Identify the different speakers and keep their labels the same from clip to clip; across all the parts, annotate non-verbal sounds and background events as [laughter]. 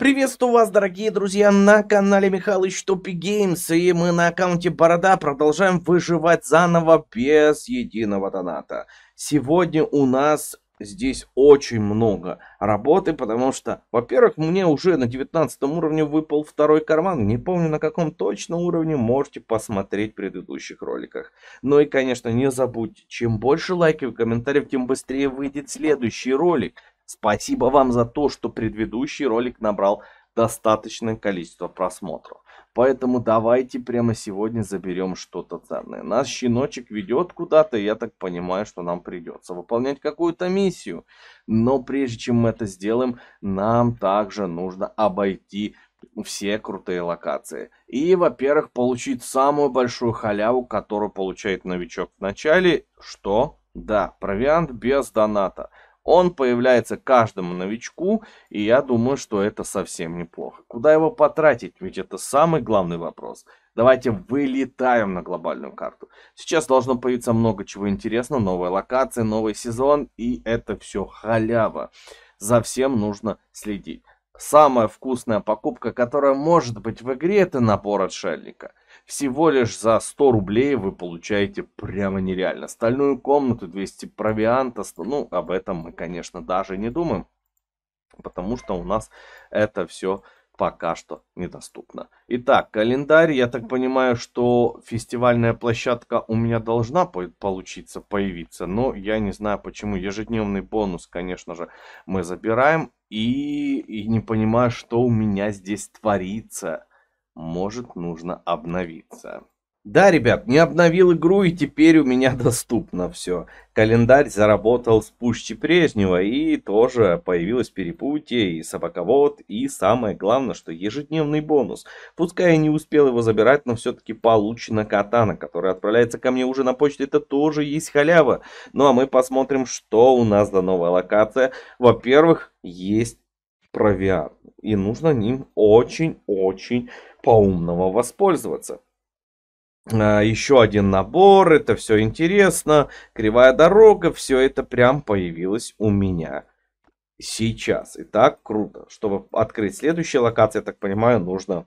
Speaker 1: Приветствую вас, дорогие друзья, на канале Михалыч Топи Геймс, и мы на аккаунте Борода продолжаем выживать заново без единого доната. Сегодня у нас здесь очень много работы, потому что, во-первых, мне уже на 19 уровне выпал второй карман. Не помню на каком точно уровне, можете посмотреть в предыдущих роликах. Ну и, конечно, не забудьте, чем больше лайков и комментариев, тем быстрее выйдет следующий ролик. Спасибо вам за то, что предыдущий ролик набрал достаточное количество просмотров. Поэтому давайте прямо сегодня заберем что-то ценное. Нас щеночек ведет куда-то, я так понимаю, что нам придется выполнять какую-то миссию. Но прежде чем мы это сделаем, нам также нужно обойти все крутые локации. И, во-первых, получить самую большую халяву, которую получает новичок в начале, что? Да, провиант без доната. Он появляется каждому новичку, и я думаю, что это совсем неплохо. Куда его потратить? Ведь это самый главный вопрос. Давайте вылетаем на глобальную карту. Сейчас должно появиться много чего интересного. Новые локации, новый сезон, и это все халява. За всем нужно следить. Самая вкусная покупка, которая может быть в игре, это набор отшельника. Всего лишь за 100 рублей вы получаете прямо нереально. Стальную комнату, 200 провианта, ну, об этом мы, конечно, даже не думаем. Потому что у нас это все пока что недоступно. Итак, календарь, я так понимаю, что фестивальная площадка у меня должна получиться, появиться, но я не знаю почему. Ежедневный бонус, конечно же, мы забираем и, и не понимаю, что у меня здесь творится. Может, нужно обновиться. Да, ребят, не обновил игру и теперь у меня [laughs] доступно все. Календарь заработал с пуще прежнего и тоже появилось перепутье и собаковод и самое главное, что ежедневный бонус. Пускай я не успел его забирать, но все-таки получена катана, которая отправляется ко мне уже на почту, это тоже есть халява. Ну а мы посмотрим, что у нас за новая локация. Во-первых, есть провиант и нужно ним очень-очень поумного воспользоваться. А, еще один набор, это все интересно, кривая дорога, все это прям появилось у меня сейчас. И так круто. Чтобы открыть следующую локацию, я так понимаю, нужно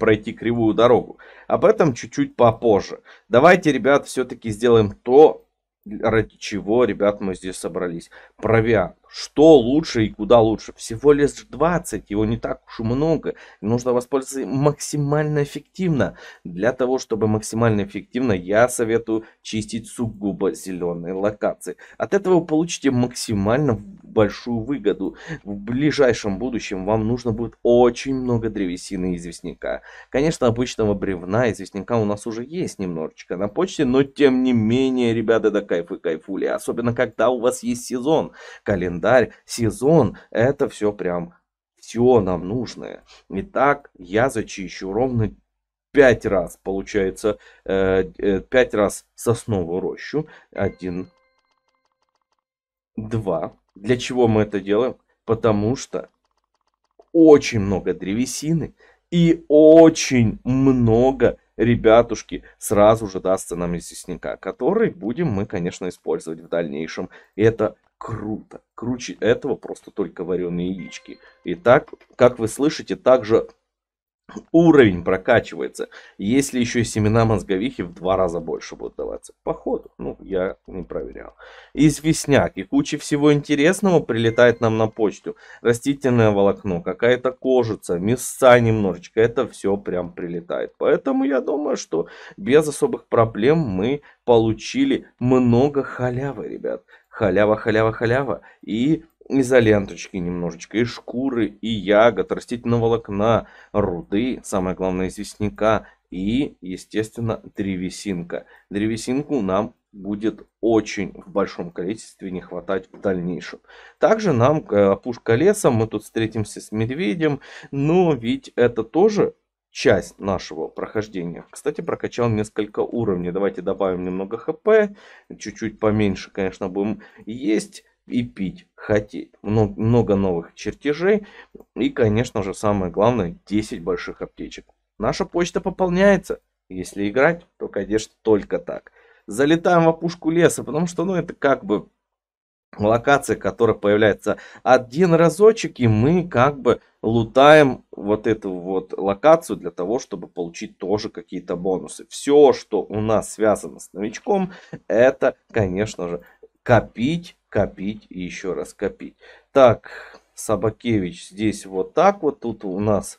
Speaker 1: пройти кривую дорогу. Об этом чуть-чуть попозже. Давайте, ребят, все-таки сделаем то, ради чего, ребят, мы здесь собрались. Провиант что лучше и куда лучше. Всего лишь 20, его не так уж и много. Нужно воспользоваться максимально эффективно. Для того, чтобы максимально эффективно, я советую чистить сугубо зеленые локации. От этого вы получите максимально большую выгоду. В ближайшем будущем вам нужно будет очень много древесины и известняка. Конечно, обычного бревна известняка у нас уже есть немножечко на почте, но тем не менее, ребята, да кайфы кайфули. Особенно, когда у вас есть сезон. Календарь календарь, сезон, это все прям все нам нужное. Итак, я зачищу ровно пять раз, получается, э, э, пять раз сосновую рощу. Один, два. Для чего мы это делаем? Потому что очень много древесины и очень много ребятушки, сразу же дастся нам из который будем мы, конечно, использовать в дальнейшем. Это круто. Круче этого просто только вареные яички. Итак, как вы слышите, также уровень прокачивается. Если еще и семена мозговихи в два раза больше будут даваться. Походу, ну, я не проверял. Известняк и куча всего интересного прилетает нам на почту. Растительное волокно, какая-то кожица, мясца немножечко. Это все прям прилетает. Поэтому я думаю, что без особых проблем мы получили много халявы, ребят халява, халява, халява. И изоленточки немножечко, и шкуры, и ягод, растительного волокна, руды, самое главное, известняка и, естественно, древесинка. Древесинку нам будет очень в большом количестве не хватать в дальнейшем. Также нам э, опушка леса, мы тут встретимся с медведем, но ведь это тоже часть нашего прохождения. Кстати, прокачал несколько уровней. Давайте добавим немного хп. Чуть-чуть поменьше, конечно, будем есть и пить. Хотеть. Много новых чертежей. И, конечно же, самое главное, 10 больших аптечек. Наша почта пополняется. Если играть, то, конечно, только так. Залетаем в опушку леса, потому что, ну, это как бы локация, которая появляется один разочек, и мы как бы лутаем вот эту вот локацию для того, чтобы получить тоже какие-то бонусы. Все, что у нас связано с новичком, это, конечно же, копить, копить и еще раз копить. Так, Собакевич здесь вот так вот. Тут у нас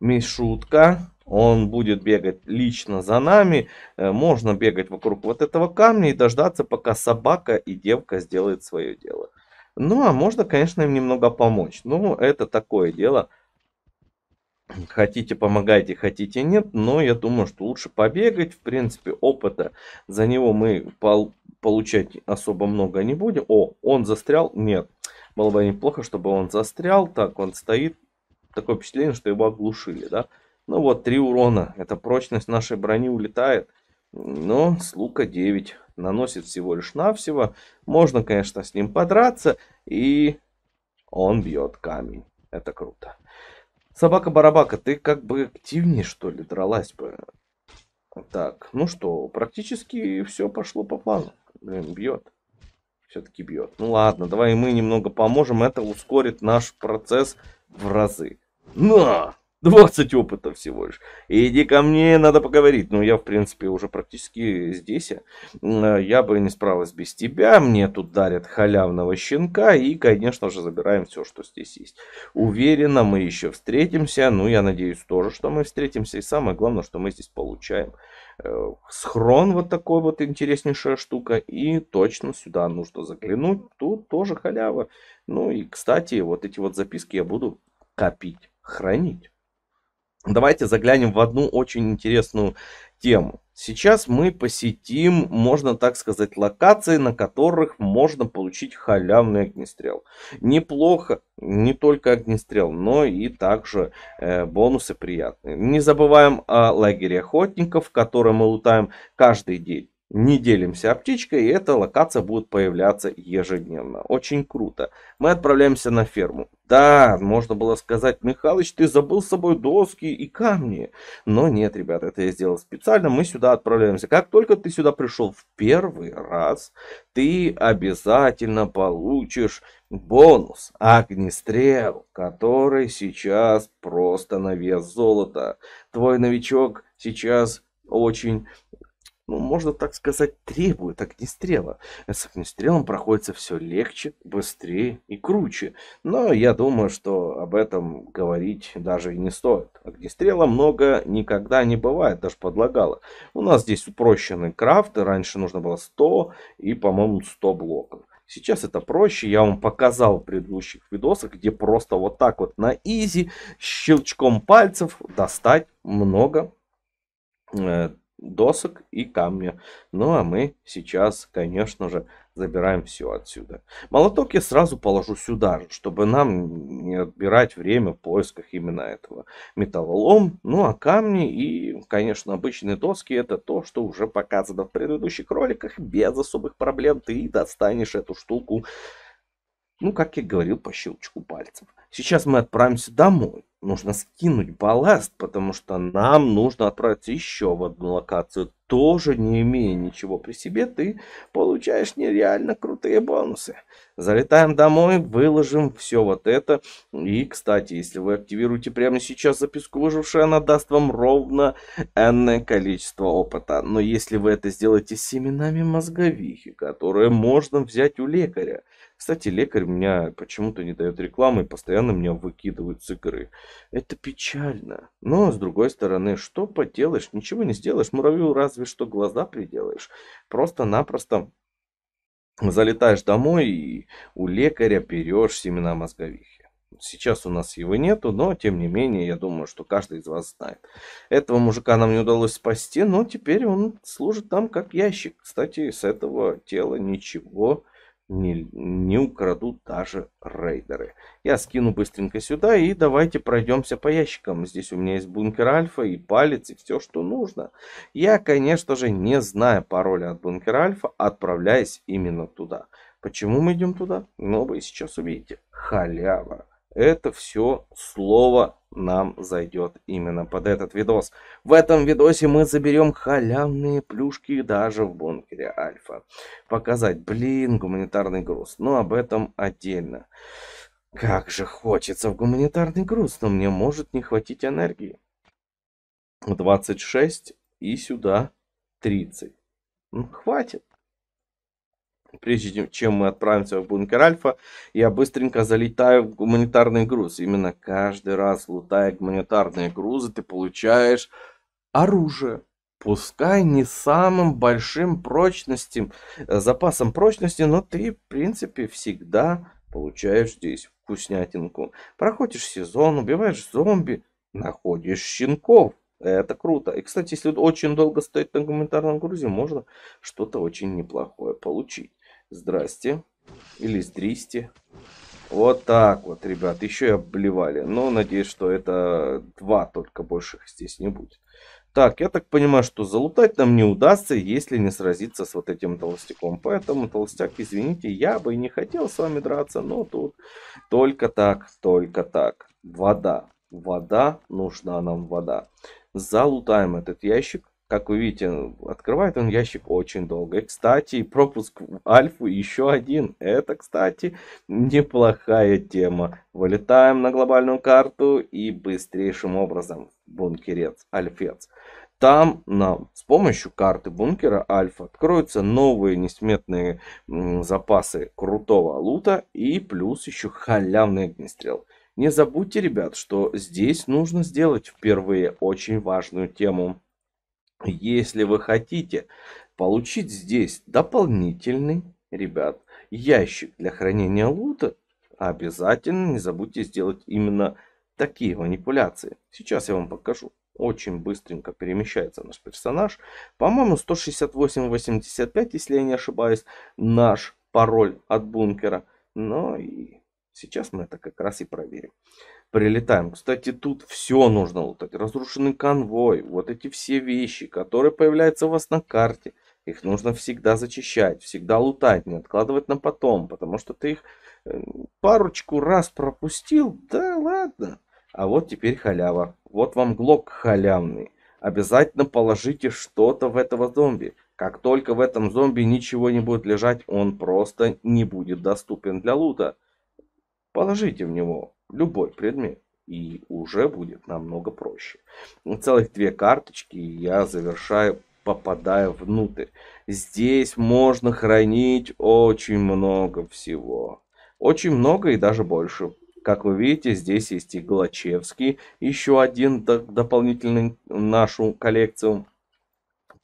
Speaker 1: Мишутка. Он будет бегать лично за нами. Э, можно бегать вокруг вот этого камня и дождаться, пока собака и девка сделают свое дело. Ну, а можно, конечно, им немного помочь. Ну, это такое дело. Хотите, помогайте, хотите, нет. Но я думаю, что лучше побегать. В принципе, опыта за него мы пол получать особо много не будем. О, он застрял? Нет. Было бы неплохо, чтобы он застрял. Так, он стоит. Такое впечатление, что его оглушили, да? Ну вот, три урона. Это прочность нашей брони улетает. Но ну, с лука 9 наносит всего лишь навсего. Можно, конечно, с ним подраться, и он бьет камень. Это круто. Собака-барабака, ты как бы активнее, что ли, дралась бы? Так, ну что, практически все пошло по плану. Блин, бьет. Все-таки бьет. Ну ладно, давай мы немного поможем. Это ускорит наш процесс в разы. На! 20 опыта всего лишь. Иди ко мне, надо поговорить. Ну, я, в принципе, уже практически здесь. Э, я бы не справилась без тебя. Мне тут дарят халявного щенка. И, конечно же, забираем все, что здесь есть. Уверена, мы еще встретимся. Ну, я надеюсь тоже, что мы встретимся. И самое главное, что мы здесь получаем э, схрон вот такой вот интереснейшая штука. И точно сюда нужно заглянуть. Тут тоже халява. Ну и, кстати, вот эти вот записки я буду копить, хранить давайте заглянем в одну очень интересную тему. Сейчас мы посетим, можно так сказать, локации, на которых можно получить халявный огнестрел. Неплохо, не только огнестрел, но и также э, бонусы приятные. Не забываем о лагере охотников, который мы лутаем каждый день не делимся аптечкой, и эта локация будет появляться ежедневно. Очень круто. Мы отправляемся на ферму. Да, можно было сказать, Михалыч, ты забыл с собой доски и камни. Но нет, ребята, это я сделал специально. Мы сюда отправляемся. Как только ты сюда пришел в первый раз, ты обязательно получишь бонус огнестрел, который сейчас просто на вес золота. Твой новичок сейчас очень ну, можно так сказать, требует огнестрела. С огнестрелом проходится все легче, быстрее и круче. Но я думаю, что об этом говорить даже и не стоит. Огнестрела много никогда не бывает, даже подлагало. У нас здесь упрощенный крафт, раньше нужно было 100 и, по-моему, 100 блоков. Сейчас это проще, я вам показал в предыдущих видосах, где просто вот так вот на изи, щелчком пальцев достать много э, досок и камня. Ну а мы сейчас, конечно же, забираем все отсюда. Молоток я сразу положу сюда, чтобы нам не отбирать время в поисках именно этого. Металлолом, ну а камни и, конечно, обычные доски это то, что уже показано в предыдущих роликах. Без особых проблем ты достанешь эту штуку, ну как я говорил, по щелчку пальцев. Сейчас мы отправимся домой нужно скинуть балласт, потому что нам нужно отправиться еще в одну локацию тоже не имея ничего при себе, ты получаешь нереально крутые бонусы. Залетаем домой, выложим все вот это. И, кстати, если вы активируете прямо сейчас записку выжившая, она даст вам ровно n количество опыта. Но если вы это сделаете с семенами мозговихи, которые можно взять у лекаря. Кстати, лекарь меня почему-то не дает рекламы и постоянно меня выкидывают с игры. Это печально. Но, с другой стороны, что поделаешь, ничего не сделаешь. Муравью раз разве что глаза приделаешь. Просто-напросто залетаешь домой и у лекаря берешь семена мозговихи. Сейчас у нас его нету, но тем не менее, я думаю, что каждый из вас знает. Этого мужика нам не удалось спасти, но теперь он служит там как ящик. Кстати, с этого тела ничего не не, не украдут даже рейдеры. Я скину быстренько сюда и давайте пройдемся по ящикам. Здесь у меня есть бункер альфа и палец и все, что нужно. Я, конечно же, не зная пароля от бункера альфа, отправляюсь именно туда. Почему мы идем туда? Ну, вы сейчас увидите. Халява это все слово нам зайдет именно под этот видос. В этом видосе мы заберем халявные плюшки даже в бункере Альфа. Показать, блин, гуманитарный груз. Но об этом отдельно. Как же хочется в гуманитарный груз, но мне может не хватить энергии. 26 и сюда 30. Ну, хватит. Прежде чем мы отправимся в бункер Альфа, я быстренько залетаю в гуманитарный груз. Именно каждый раз, лутая гуманитарные грузы, ты получаешь оружие. Пускай не самым большим прочностью, э, запасом прочности, но ты, в принципе, всегда получаешь здесь вкуснятинку. Проходишь сезон, убиваешь зомби, находишь щенков. Это круто. И, кстати, если очень долго стоит на гуманитарном грузе, можно что-то очень неплохое получить. Здрасте. Или здристи. Вот так вот, ребят. Еще и обливали. Но ну, надеюсь, что это два только больше здесь не будет. Так, я так понимаю, что залутать нам не удастся, если не сразиться с вот этим толстяком. Поэтому, толстяк, извините, я бы не хотел с вами драться, но тут только так, только так. Вода. Вода, нужна нам вода. Залутаем этот ящик. Как вы видите, открывает он ящик очень долго. И, кстати, пропуск в альфу еще один. Это, кстати, неплохая тема. Вылетаем на глобальную карту и быстрейшим образом бункерец, альфец. Там нам с помощью карты бункера Альфа откроются новые несметные запасы крутого лута и плюс еще халявный огнестрел. Не забудьте, ребят, что здесь нужно сделать впервые очень важную тему. Если вы хотите получить здесь дополнительный, ребят, ящик для хранения лута, обязательно не забудьте сделать именно такие манипуляции. Сейчас я вам покажу. Очень быстренько перемещается наш персонаж. По-моему, 168.85, если я не ошибаюсь, наш пароль от бункера. Но и сейчас мы это как раз и проверим прилетаем. Кстати, тут все нужно лутать. Разрушенный конвой, вот эти все вещи, которые появляются у вас на карте. Их нужно всегда зачищать, всегда лутать, не откладывать на потом, потому что ты их эм, парочку раз пропустил, да ладно. А вот теперь халява. Вот вам глок халявный. Обязательно положите что-то в этого зомби. Как только в этом зомби ничего не будет лежать, он просто не будет доступен для лута. Положите в него любой предмет. И уже будет намного проще. Целых две карточки я завершаю, попадая внутрь. Здесь можно хранить очень много всего. Очень много и даже больше. Как вы видите, здесь есть и Глачевский, еще один дополнительный нашу коллекцию.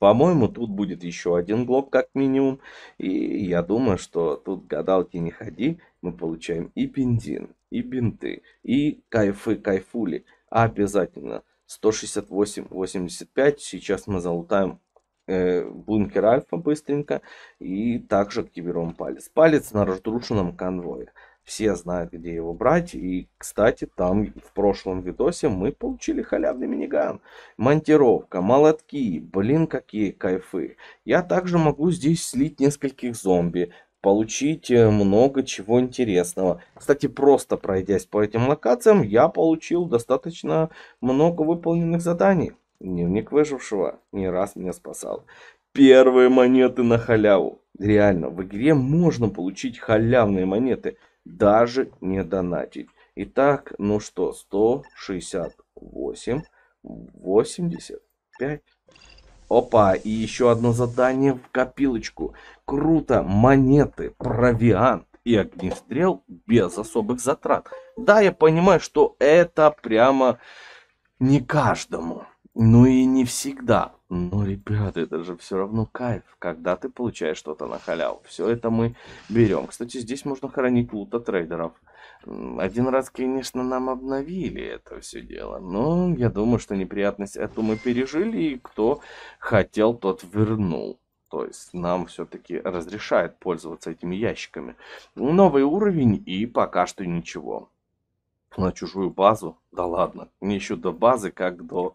Speaker 1: По-моему, тут будет еще один блок, как минимум. И я думаю, что тут гадалки не ходи, мы получаем и бензин и бинты, и кайфы, кайфули. А обязательно 168.85. Сейчас мы залутаем э, бункер Альфа быстренько. И также активируем палец. Палец на разрушенном конвое. Все знают, где его брать. И, кстати, там в прошлом видосе мы получили халявный миниган. Монтировка, молотки, блин, какие кайфы. Я также могу здесь слить нескольких зомби получить э, много чего интересного. Кстати, просто пройдясь по этим локациям, я получил достаточно много выполненных заданий. Дневник выжившего не раз меня спасал. Первые монеты на халяву. Реально, в игре можно получить халявные монеты, даже не донатить. Итак, ну что, 168, 85. Опа, и еще одно задание в копилочку. Круто, монеты, провиант и огнестрел без особых затрат. Да, я понимаю, что это прямо не каждому. Ну и не всегда. Но, ребята, это же все равно кайф, когда ты получаешь что-то на халяву. Все это мы берем. Кстати, здесь можно хранить лута трейдеров. Один раз, конечно, нам обновили это все дело, но я думаю, что неприятность эту мы пережили, и кто хотел, тот вернул. То есть нам все-таки разрешают пользоваться этими ящиками. Ну, новый уровень и пока что ничего. На чужую базу? Да ладно. не еще до базы, как до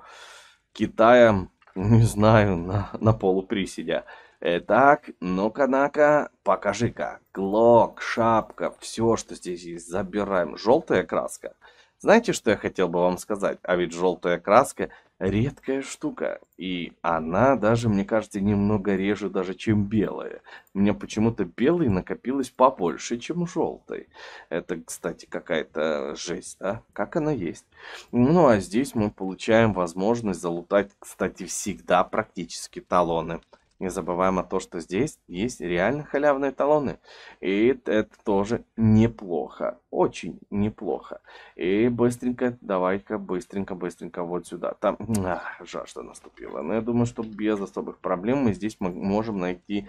Speaker 1: Китая, не знаю, на, на полуприседя. сидя. Итак, ну-ка, на-ка, покажи-ка. Глок, шапка, все, что здесь есть, забираем. Желтая краска. Знаете, что я хотел бы вам сказать? А ведь желтая краска редкая штука. И она даже, мне кажется, немного реже даже, чем белая. У меня почему-то белой накопилось побольше, чем желтой. Это, кстати, какая-то жесть, да? Как она есть? Ну, а здесь мы получаем возможность залутать, кстати, всегда практически талоны. Не забываем о том, что здесь есть реально халявные талоны. И это тоже неплохо. Очень неплохо. И быстренько, давай-ка, быстренько, быстренько вот сюда. Там ах, жажда наступила. Но я думаю, что без особых проблем мы здесь можем найти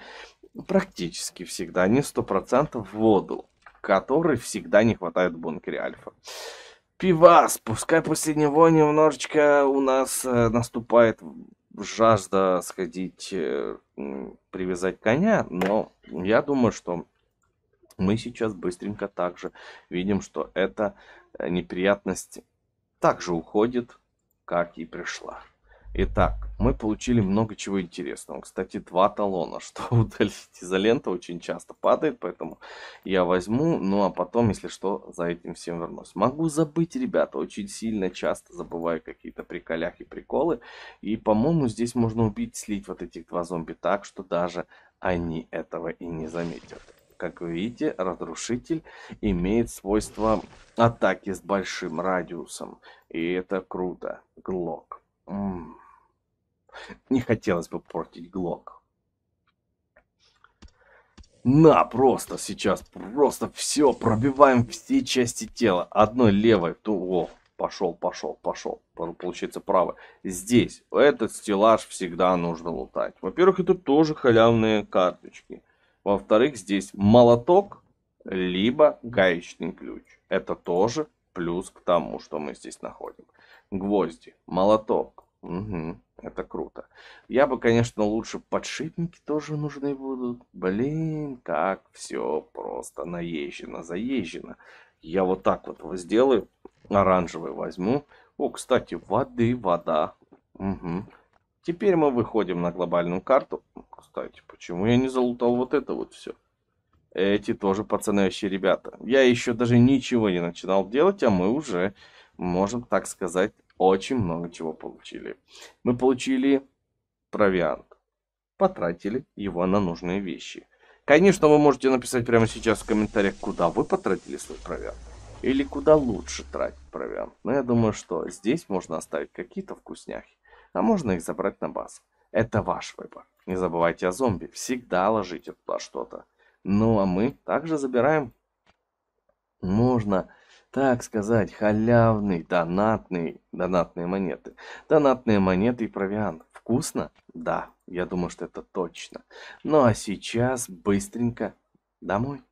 Speaker 1: практически всегда, не 100% воду, которой всегда не хватает в бункере Альфа. Пивас, пускай после него немножечко у нас э, наступает жажда сходить, э, привязать коня, но я думаю, что мы сейчас быстренько также видим, что эта э, неприятность также уходит, как и пришла. Итак, мы получили много чего интересного. Кстати, два талона, [laughs] что удалить. Изолента очень часто падает, поэтому я возьму, ну а потом, если что, за этим всем вернусь. Могу забыть, ребята, очень сильно часто забываю какие-то приколяхи, приколы. И, по-моему, здесь можно убить, слить вот этих два зомби так, что даже они этого и не заметят. Как вы видите, разрушитель имеет свойство атаки с большим радиусом. И это круто. Глок. Ммм. Не хотелось бы портить Глок. На, просто сейчас, просто все, пробиваем все части тела. Одной левой, то, о, пошел, пошел, пошел, получается правой. Здесь, этот стеллаж всегда нужно лутать. Во-первых, это тоже халявные карточки. Во-вторых, здесь молоток, либо гаечный ключ. Это тоже плюс к тому, что мы здесь находим. Гвозди, молоток, Угу, это круто. Я бы, конечно, лучше подшипники тоже нужны будут. Блин, как все просто наезжено, заезжено. Я вот так вот его сделаю, оранжевый возьму. О, кстати, воды, вода. Угу. Теперь мы выходим на глобальную карту. Кстати, почему я не залутал вот это вот все? Эти тоже пацаны ребята. Я еще даже ничего не начинал делать, а мы уже, можем так сказать, очень много чего получили. Мы получили провиант, потратили его на нужные вещи. Конечно, вы можете написать прямо сейчас в комментариях, куда вы потратили свой провиант. Или куда лучше тратить провиант. Но я думаю, что здесь можно оставить какие-то вкусняхи. А можно их забрать на базу. Это ваш выбор. Не забывайте о зомби. Всегда ложите туда что-то. Ну а мы также забираем. Можно так сказать, халявный, донатный, донатные монеты. Донатные монеты и провиант. Вкусно? Да, я думаю, что это точно. Ну а сейчас быстренько домой.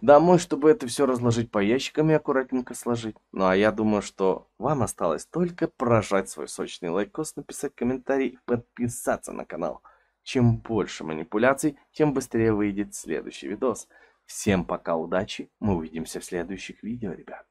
Speaker 1: Домой, чтобы это все разложить по ящикам и аккуратненько сложить. Ну а я думаю, что вам осталось только прожать свой сочный лайкос, написать комментарий и подписаться на канал. Чем больше манипуляций, тем быстрее выйдет следующий видос. Всем пока, удачи, мы увидимся в следующих видео, ребят.